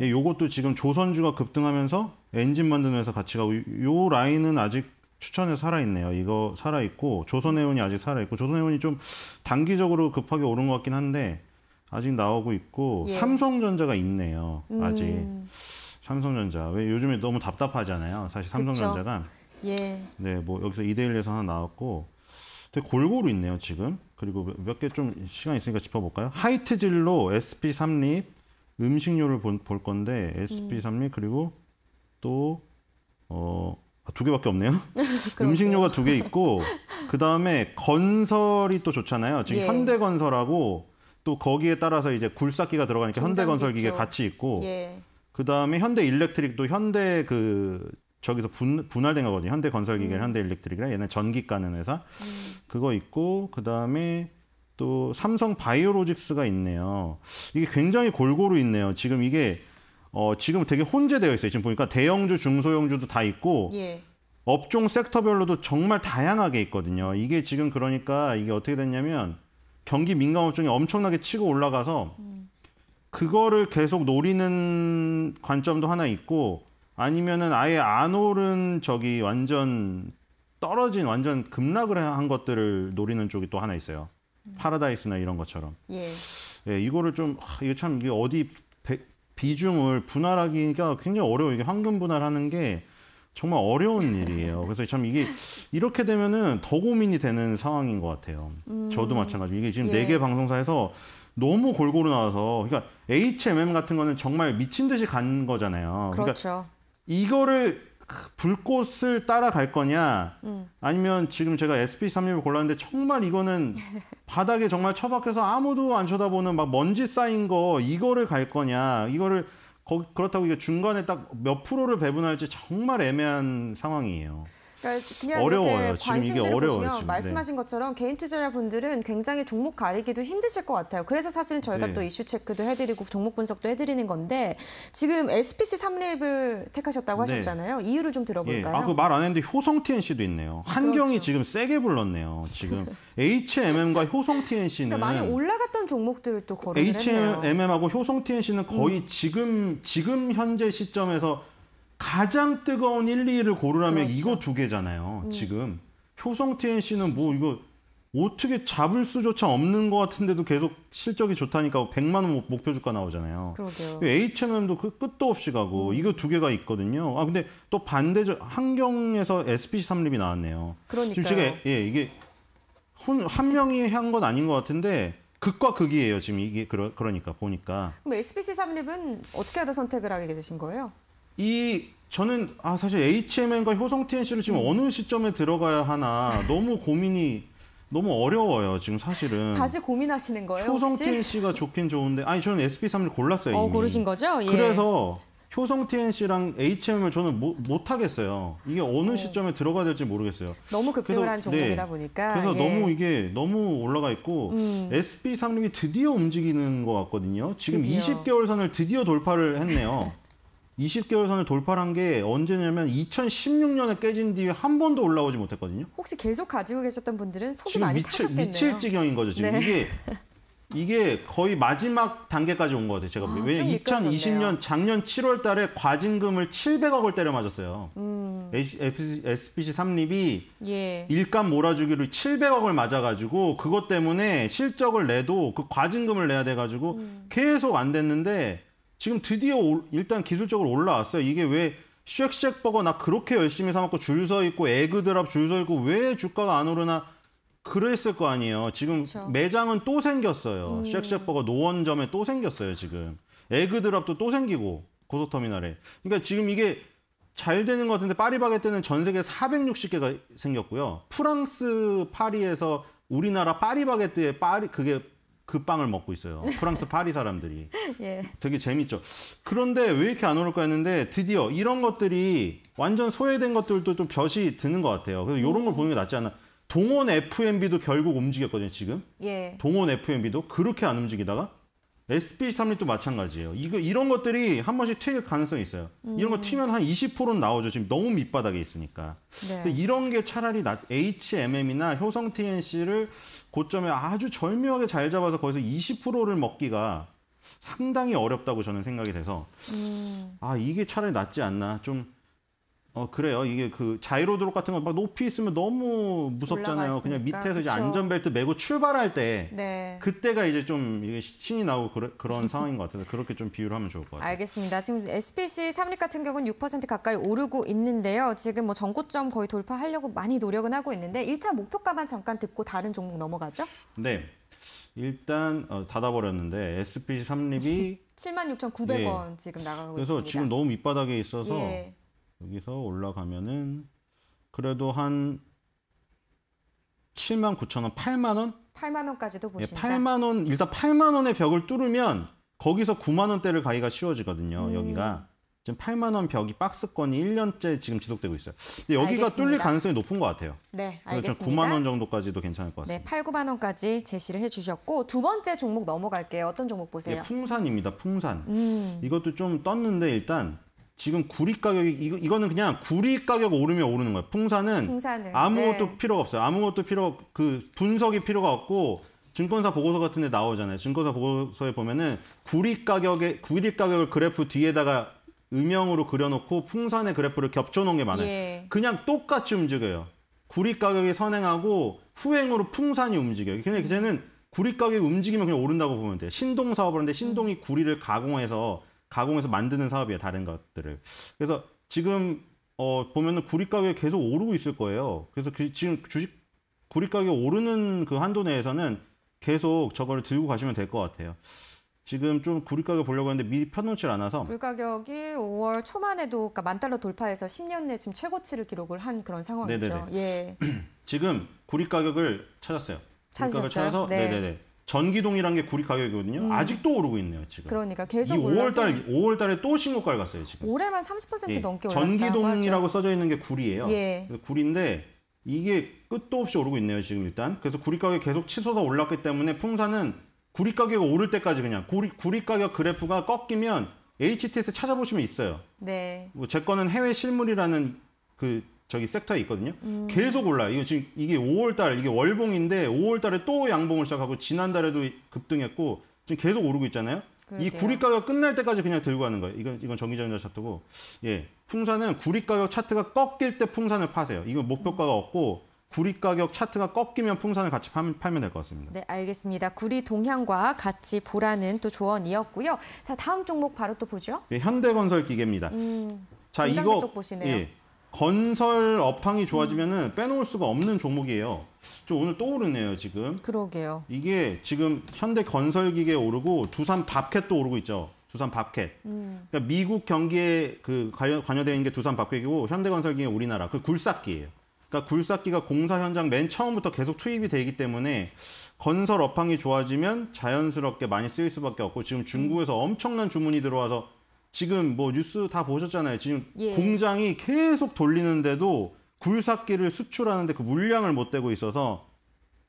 예, 요것도 지금 조선주가 급등하면서 엔진 만드는 회사 같이 가고 요, 라인은 아직 추천에 살아있네요. 이거 살아있고 조선해운이 아직 살아있고 조선해운이 좀 단기적으로 급하게 오른 것 같긴 한데 아직 나오고 있고 예. 삼성전자가 있네요. 음. 아직 삼성전자 왜 요즘에 너무 답답하잖아요. 사실 삼성전자가 예. 네뭐 여기서 이데일에서 하나 나왔고 되게 골고루 있네요 지금 그리고 몇 개 좀 시간 있으니까 짚어볼까요? 하이트질로 SP 삼립 음식료를 볼, 볼 건데 음. SP 산미 그리고 또 어, 아, 두 개밖에 없네요. 음식료가 두 개 있고 그 다음에 건설이 또 좋잖아요. 지금 예. 현대건설하고 또 거기에 따라서 이제 굴삭기가 들어가니까 현대건설 기계 같이 있고 예. 그 다음에 현대일렉트릭도 현대 그 저기서 분, 분할된 거거든요. 현대건설 기계, 음. 현대일렉트릭이라 얘네 전기 가는 회사 음. 그거 있고 그 다음에 또 삼성 바이오로직스가 있네요. 이게 굉장히 골고루 있네요. 지금 이게 어, 지금 되게 혼재되어 있어요. 지금 보니까 대형주, 중소형주도 다 있고 예. 업종 섹터별로도 정말 다양하게 있거든요. 이게 지금 그러니까 이게 어떻게 됐냐면 경기 민감 업종이 엄청나게 치고 올라가서 음. 그거를 계속 노리는 관점도 하나 있고 아니면은 아예 안 오른 저기 완전 떨어진 완전 급락을 한 것들을 노리는 쪽이 또 하나 있어요. 파라다이스나 이런 것처럼. 예. 예 이거를 좀 하, 아, 이게 참 이게 어디 배, 비중을 분할하기가 굉장히 어려워 이게 황금 분할하는 게 정말 어려운 일이에요. 그래서 참 이게 이렇게 되면은 더 고민이 되는 상황인 것 같아요. 음. 저도 마찬가지로 이게 지금 네개 예. 네 방송사에서 너무 골고루 나와서 그러니까 HMM 같은 거는 정말 미친 듯이 간 거잖아요. 그러니까 그렇죠. 그러니까 이거를 불꽃을 따라갈 거냐 음. 아니면 지금 제가 SP36을 골랐는데 정말 이거는 바닥에 정말 처박혀서 아무도 안 쳐다보는 막 먼지 쌓인 거 이거를 갈 거냐 이거를 거, 그렇다고 이게 중간에 딱 몇 프로를 배분할지 정말 애매한 상황이에요. 그러니까 어려워요. 지금 이게 어려워요. 네. 말씀하신 것처럼 개인 투자자분들은 굉장히 종목 가리기도 힘드실 것 같아요. 그래서 사실은 저희가 네. 또 이슈 체크도 해드리고 종목 분석도 해드리는 건데 지금 SPC 3랩을 택하셨다고 네. 하셨잖아요. 이유를 좀 들어볼까요? 예. 아그 말 안 했는데 효성 TNC도 있네요. 한경이 아, 그렇죠. 지금 세게 불렀네요. 지금 HMM과 효성 TNC는 그러니까 많이 올라갔던 종목들을 또 거래를 했네요. HMM하고 효성 TNC는 거의 음. 지금 지금 현재 시점에서 가장 뜨거운 1, 2위를 고르라면 그렇죠. 이거 두 개잖아요. 음. 지금 효성 TNC는 뭐 이거 어떻게 잡을 수조차 없는 것 같은데도 계속 실적이 좋다니까 100만 원 목표 주가 나오잖아요. 그러게요. h m 도그 끝도 없이 가고 음. 이거 두 개가 있거든요. 아 근데 또 반대적 환경에서 SPC 삼립이 나왔네요. 그러니까 예 이게 혼, 한 명이 한 건 아닌 것 같은데 극과 극이에요 지금 이게 그러, 그러니까 보니까. 그럼 SPC 삼립은 어떻게 하다 선택을 하게 되신 거예요? 이 저는 아 사실 HMN과 효성 TNC를 지금 어느 시점에 들어가야 하나 너무 고민이 너무 어려워요 지금 사실은 다시 고민하시는 거예요 효성 혹시? TNC가 좋긴 좋은데 아니 저는 SP3를 골랐어요 어, 이미. 고르신 거죠? 예. 그래서 효성 TNC랑 HM을 저는 못 하겠어요 이게 어느 어. 시점에 들어가야 될지 모르겠어요 너무 급등을 한 네. 종목이다 네. 보니까 그래서 예. 너무 이게 너무 올라가 있고 음. SP3림이 드디어 움직이는 것 같거든요 지금 드디어. 20개월 선을 드디어 돌파를 했네요 20개월 선을 돌파한 게 언제냐면 2016년에 깨진 뒤에 한 번도 올라오지 못했거든요. 혹시 계속 가지고 계셨던 분들은 속이 많이 미칠, 타셨겠네요. 미칠 지경인 거죠. 지금 네. 이게 이게 거의 마지막 단계까지 온 것 같아요. 제가 아, 왜냐면 2020년 작년 7월 달에 과징금을 700억을 때려 맞았어요. 음. SPC 삼립이 예. 일감 몰아주기로 700억을 맞아가지고 그것 때문에 실적을 내도 그 과징금을 내야 돼가지고 음. 계속 안 됐는데 지금 드디어 올, 일단 기술적으로 올라왔어요. 이게 왜 쉑쉑버거 나 그렇게 열심히 사먹고 줄 서 있고 에그드랍 줄 서 있고 왜 주가가 안 오르나 그랬을 거 아니에요. 지금 그쵸. 매장은 또 생겼어요. 음. 쉑쉑버거 노원점에 또 생겼어요. 지금 에그드랍도 또 생기고 고속터미널에. 그러니까 지금 이게 잘 되는 것 같은데 파리바게뜨는 전 세계 460개가 생겼고요. 프랑스 파리에서 우리나라 파리바게뜨에 파리 그게 그 빵을 먹고 있어요. 프랑스 파리 사람들이. 예. 되게 재밌죠. 그런데 왜 이렇게 안 오를까 했는데 드디어 이런 것들이 완전 소외된 것들도 좀 볕이 드는 것 같아요. 그래서 이런 걸 음. 보는 게 낫지 않나. 동원 FMB도 결국 움직였거든요, 지금. 예. 동원 FMB도 그렇게 안 움직이다가 SPC 삼립도 마찬가지예요. 이거 이런 것들이 한 번씩 튈 가능성이 있어요. 음. 이런 거 음. 튀면 한 20%는 나오죠. 지금 너무 밑바닥에 있으니까. 네. 이런 게 차라리 나, HMM이나 효성 TNC를 고점에 아주 절묘하게 잘 잡아서 거기서 20%를 먹기가 상당히 어렵다고 저는 생각이 돼서 음. 아 이게 차라리 낫지 않나 좀어 그래요. 이게 그 자이로 드롭 같은 거 막 높이 있으면 너무 무섭잖아요. 그냥 밑에서 그쵸. 이제 안전벨트 메고 출발할 때 네. 그때가 이제 좀 이게 신이 나고 그러, 그런 상황인 것 같아서 그렇게 좀 비유를 하면 좋을 것 같아요. 알겠습니다. 지금 SPC 삼립 같은 경우는 6% 가까이 오르고 있는데요. 지금 뭐 전고점 거의 돌파하려고 많이 노력은 하고 있는데 1차 목표가만 잠깐 듣고 다른 종목 넘어가죠? 네. 일단 어, 닫아버렸는데 SPC 삼립이 76,900원 예. 지금 나가고 그래서 있습니다. 그래서 지금 너무 밑바닥에 있어서 예. 여기서 올라가면은 그래도 한 7만 9천 원, 8만 원? 8만 원까지도 예, 보신다. 예, 8만 원 일단 8만 원의 벽을 뚫으면 거기서 9만 원대를 가기가 쉬워지거든요. 음. 여기가 지금 8만 원 벽이 박스권이 1년째 지금 지속되고 있어요. 여기가 알겠습니다. 뚫릴 가능성이 높은 것 같아요. 네, 알겠습니다. 9만 원 정도까지도 괜찮을 것 네, 같습니다. 네, 8, 9만 원까지 제시를 해주셨고 두 번째 종목 넘어갈게요. 어떤 종목 보세요? 예, 풍산입니다. 풍산. 음. 이것도 좀 떴는데 일단 지금 구리 가격이 이거, 이거는 그냥 구리 가격 오르면 오르는 거예요. 풍산은 풍사는 아무것도 네. 필요가 없어요. 아무것도 필요 그 분석이 필요가 없고 증권사 보고서 같은 데 나오잖아요. 증권사 보고서에 보면은 구리 가격에 구리 가격을 그래프 뒤에다가 음영으로 그려놓고 풍산의 그래프를 겹쳐놓은 게 많아요. 예. 그냥 똑같이 움직여요. 구리 가격이 선행하고 후행으로 풍산이 움직여요. 근데 그제는 구리 가격이 움직이면 그냥 오른다고 보면 돼요. 신동 사업을 하는데 신동이 음. 구리를 가공해서 가공해서 만드는 사업이에요. 다른 것들을. 그래서 지금 어, 보면은 구리 가격이 계속 오르고 있을 거예요. 그래서 그, 지금 주식 구리 가격이 오르는 그 한도 내에서는 계속 저거를 들고 가시면 될 것 같아요. 지금 좀 구리 가격 보려고 하는데 미리 펴놓질 않아서 구불 가격이 5월 초만에도 그러니까 만 달러 돌파해서 10년 내 지금 최고치를 기록을 한 그런 상황이죠. 네네네. 예. 지금 구리 가격을 찾았어요. 구리 가격을 찾아서 네. 네네네. 전기동이란 게 구리 가격이거든요. 음. 아직도 오르고 있네요, 지금. 그러니까 계속 이 5월 달 5월 달에 또 신고가를 갔어요, 지금. 올해만 30% 예. 넘게 올랐다고 전기동이라고 써져 있는 게 구리예요. 예. 구리인데 이게 끝도 없이 오르고 있네요, 지금 일단. 그래서 구리 가격 이 계속 치솟아 올랐기 때문에 풍사는 구리 가격 이 오를 때까지 그냥 구리, 구리 가격 그래프가 꺾이면 HTS 찾아보시면 있어요. 네. 뭐제 거는 해외 실물이라는 그 저기 섹터에 있거든요. 음. 계속 올라요. 이거 지금 이게 5월 달 이게 월봉인데 5월 달에 또 양봉을 시작하고 지난달에도 급등했고 지금 계속 오르고 있잖아요. 그러게요. 이 구리 가격 끝날 때까지 그냥 들고 가는 거예요. 이건 이건 정기전인 차트고. 예. 풍산은 구리 가격 차트가 꺾일 때 풍산을 파세요. 이건 목표가가 없고 구리 가격 차트가 꺾이면 풍산을 같이 파면 팔면 될 것 같습니다. 네, 알겠습니다. 구리 동향과 같이 보라는 또 조언이었고요. 자, 다음 종목 바로 또 보죠. 예, 현대건설 기계입니다. 음, 자, 이거 쪽 보시네요. 예. 건설 업황이 좋아지면은 빼놓을 수가 없는 종목이에요. 저 오늘 또 오르네요, 지금. 그러게요. 이게 지금 현대 건설기계 오르고 두산 밥캣도 오르고 있죠. 두산 밥캣. 음. 그러니까 미국 경기에 그 관여, 관여되어 있는 게 두산 밥캣이고 현대건설기계 우리나라 그 굴삭기예요. 그러니까 굴삭기가 공사 현장 맨 처음부터 계속 투입이 되기 때문에 건설 업황이 좋아지면 자연스럽게 많이 쓰일 수밖에 없고 지금 중국에서 엄청난 주문이 들어와서 지금 뭐 뉴스 다 보셨잖아요. 지금 예. 공장이 계속 돌리는데도 굴삭기를 수출하는데 그 물량을 못 대고 있어서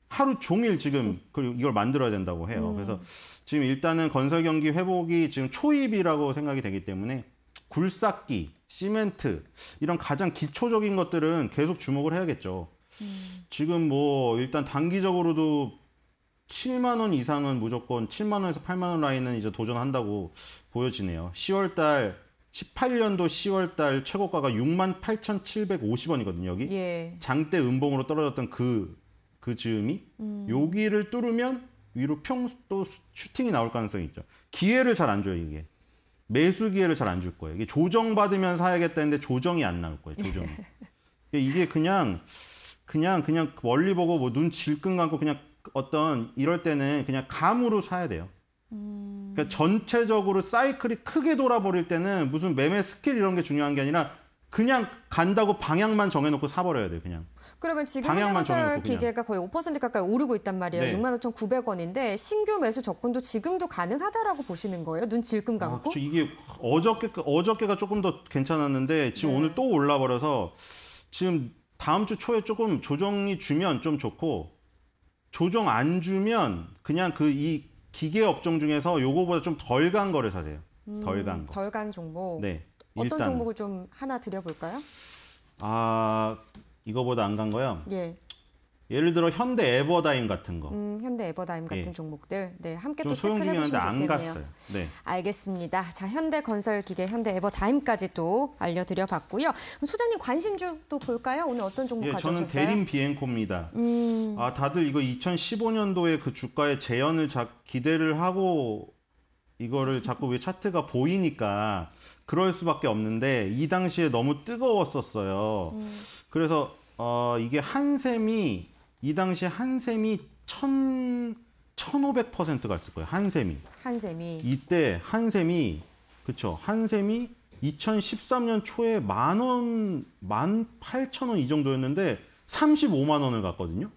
하루 종일 지금 음. 이걸 만들어야 된다고 해요. 음. 그래서 지금 일단은 건설 경기 회복이 지금 초입이라고 생각이 되기 때문에 굴삭기, 시멘트 이런 가장 기초적인 것들은 계속 주목을 해야겠죠. 음. 지금 뭐 일단 단기적으로도 7만 원 이상은 무조건 7만 원에서 8만 원 라인은 이제 도전한다고 보여지네요. 10월 달 18년도 10월 달 최고가가 6만 8,750원이거든요. 여기 예. 장대 음봉으로 떨어졌던 그그 그 즈음이 음. 여기를 뚫으면 위로 평또 슈팅이 나올 가능성이 있죠. 기회를 잘 안 줘요 이게 매수 기회를 잘 안 줄 거예요. 이게 조정 받으면 사야겠다 했는데 조정이 안 나올 거예요. 조정. 이게 이 그냥 그냥 그냥 멀리 보고 뭐 눈 질끈 감고 그냥 어떤 이럴 때는 그냥 감으로 사야 돼요. 음... 그러니까 전체적으로 사이클이 크게 돌아버릴 때는 무슨 매매 스킬 이런 게 중요한 게 아니라 그냥 간다고 방향만 정해놓고 사버려야 돼 그냥. 그러면 지금 현대건설 기계가 거의 5% 가까이 오르고 있단 말이에요. 네. 65,900원인데 신규 매수 접근도 지금도 가능하다라고 보시는 거예요? 눈 질끈 감고? 아, 이게 어저께 어저께가 조금 더 괜찮았는데 지금 네. 오늘 또 올라버려서 지금 다음 주 초에 조금 조정이 주면 좀 좋고 조정 안 주면 그냥 그 이 기계 업종 중에서 요거보다 좀 덜 간 거를 사세요. 음, 덜간 거. 덜 간 종목. 네. 어떤 일단 종목을 좀 하나 드려볼까요? 아 이거보다 안 간 거요? 예. 예를 들어 현대 에버다임 같은 거. 음, 현대 에버다임 같은 예. 종목들. 네, 함께 또 체크해 보시면 좋겠네요. 갔어요. 네. 알겠습니다. 자, 현대 건설기계, 현대 에버다임까지 또 알려드려 봤고요. 소장님 관심주 또 볼까요? 오늘 어떤 종목 예, 가져오셨어요? 저는 대림 비행코입니다. 음... 아, 다들 이거 2015년도에 그 주가의 재현을 자, 기대를 하고 이거를 자꾸 왜 차트가 보이니까 그럴 수밖에 없는데 이 당시에 너무 뜨거웠었어요. 음... 그래서 어, 이게 한샘이 이 당시 한샘이 천, 1500% 갔을 거예요. 한샘이. 한샘이. 이때 한샘이, 그쵸. 한샘이 2013년 초에 만 원, 만팔천원 이 정도였는데 35만 원을 갔거든요.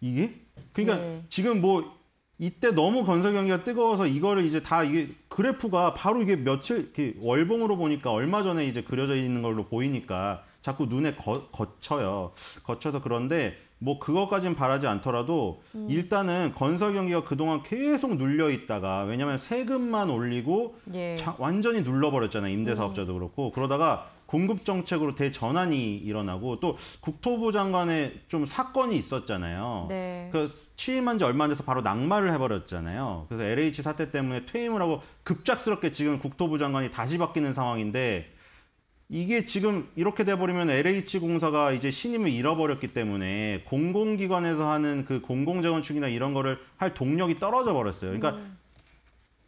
이게? 그러니까 네. 지금 뭐 이때 너무 건설 경기가 뜨거워서 이거를 이제 다 이게 그래프가 바로 이게 며칠 월봉으로 보니까 얼마 전에 이제 그려져 있는 걸로 보이니까 자꾸 눈에 거, 거쳐요. 거쳐서 그런데 뭐 그것까진 바라지 않더라도 음. 일단은 건설 경기가 그동안 계속 눌려 있다가 왜냐하면 세금만 올리고 예. 자, 완전히 눌러버렸잖아요 임대사업자도 음. 그렇고 그러다가 공급 정책으로 대전환이 일어나고 또 국토부 장관의 좀 사건이 있었잖아요. 네. 그 취임한 지 얼마 안 돼서 바로 낙마를 해버렸잖아요. 그래서 LH 사태 때문에 퇴임을 하고 급작스럽게 지금 국토부 장관이 다시 바뀌는 상황인데 이게 지금 이렇게 돼버리면 LH 공사가 이제 신임을 잃어버렸기 때문에 공공기관에서 하는 그 공공재건축이나 이런 거를 할 동력이 떨어져 버렸어요. 그러니까 음.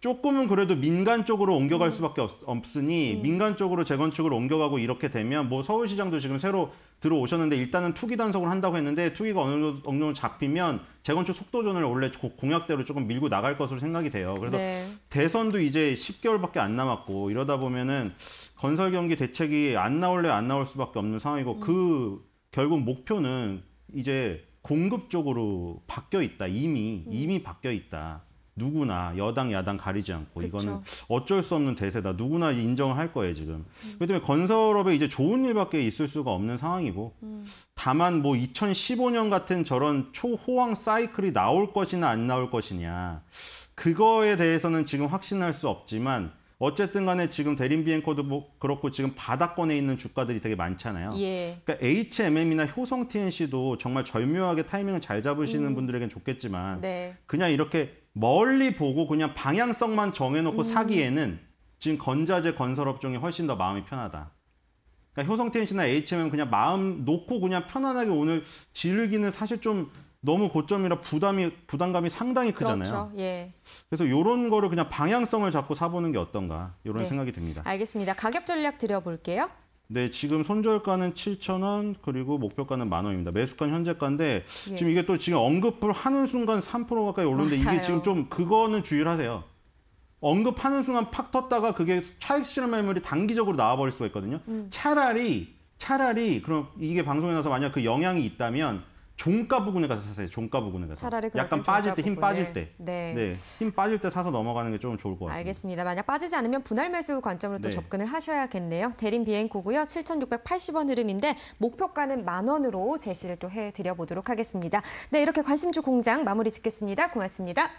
조금은 그래도 민간 쪽으로 옮겨갈 음. 수밖에 없, 으니 음. 민간 쪽으로 재건축을 옮겨가고 이렇게 되면 뭐 서울시장도 지금 새로 들어오셨는데 일단은 투기 단속을 한다고 했는데 투기가 어느 정도, 어느 정도 잡히면 재건축 속도전을 원래 공약대로 조금 밀고 나갈 것으로 생각이 돼요. 그래서 네. 대선도 이제 10개월밖에 안 남았고 이러다 보면은 건설 경기 대책이 안 나올래 안 나올 수밖에 없는 상황이고 그 음. 그 결국 목표는 이제 공급 쪽으로 바뀌어 있다. 이미 음. 이미 바뀌어 있다. 누구나 여당 야당 가리지 않고 그쵸. 이거는 어쩔 수 없는 대세다. 누구나 인정할 을 거예요 지금. 음. 그렇기 때문에 건설업에 이제 좋은 일밖에 있을 수가 없는 상황이고 음. 다만 뭐 2015년 같은 저런 초호황 사이클이 나올 것이냐 안 나올 것이냐 그거에 대해서는 지금 확신할 수 없지만 어쨌든 간에 지금 대림 비행커도 뭐 그렇고 지금 바닥권에 있는 주가들이 되게 많잖아요. 예. 그러니까 HMM이나 효성 TNC도 정말 절묘하게 타이밍을 잘 잡으시는 음. 분들에겐 좋겠지만 네. 그냥 이렇게 멀리 보고 그냥 방향성만 정해놓고 음. 사기에는 지금 건자재 건설업 종이 훨씬 더 마음이 편하다. 그러니까 효성텐씨나 HM은 그냥 마음 놓고 그냥 편안하게 오늘 지르기는 사실 좀 너무 고점이라 부담이 부담감이 상당히 크잖아요. 그렇죠. 예. 그래서 이런 거를 그냥 방향성을 잡고 사보는 게 어떤가 이런 네. 생각이 듭니다. 알겠습니다. 가격 전략 드려볼게요. 네, 지금 손절가는 7,000원 그리고 목표가는 만 원입니다. 매수가는 현재가인데 예. 지금 이게 또 지금 언급을 하는 순간 3% 가까이 오르는데 맞아요. 이게 지금 좀 그거는 주의를 하세요. 언급하는 순간 팍 텄다가 그게 차익 실현 매물이 단기적으로 나와 버릴 수가 있거든요. 음. 차라리 차라리 그럼 이게 방송에 나서 만약 그 영향이 있다면 종가 부근에 가서 사세요. 종가 부근에 가서. 차라리 약간 빠질 때, 힘 빠질 때. 네. 네. 힘 빠질 때 사서 넘어가는 게 좀 좋을 것 같습니다. 알겠습니다. 만약 빠지지 않으면 분할 매수 관점으로 네. 또 접근을 하셔야겠네요. 대림 비행코고요 7,680원 흐름인데 목표가는 만 원으로 제시를 또 해드려보도록 하겠습니다. 네, 이렇게 관심주 공장 마무리 짓겠습니다. 고맙습니다.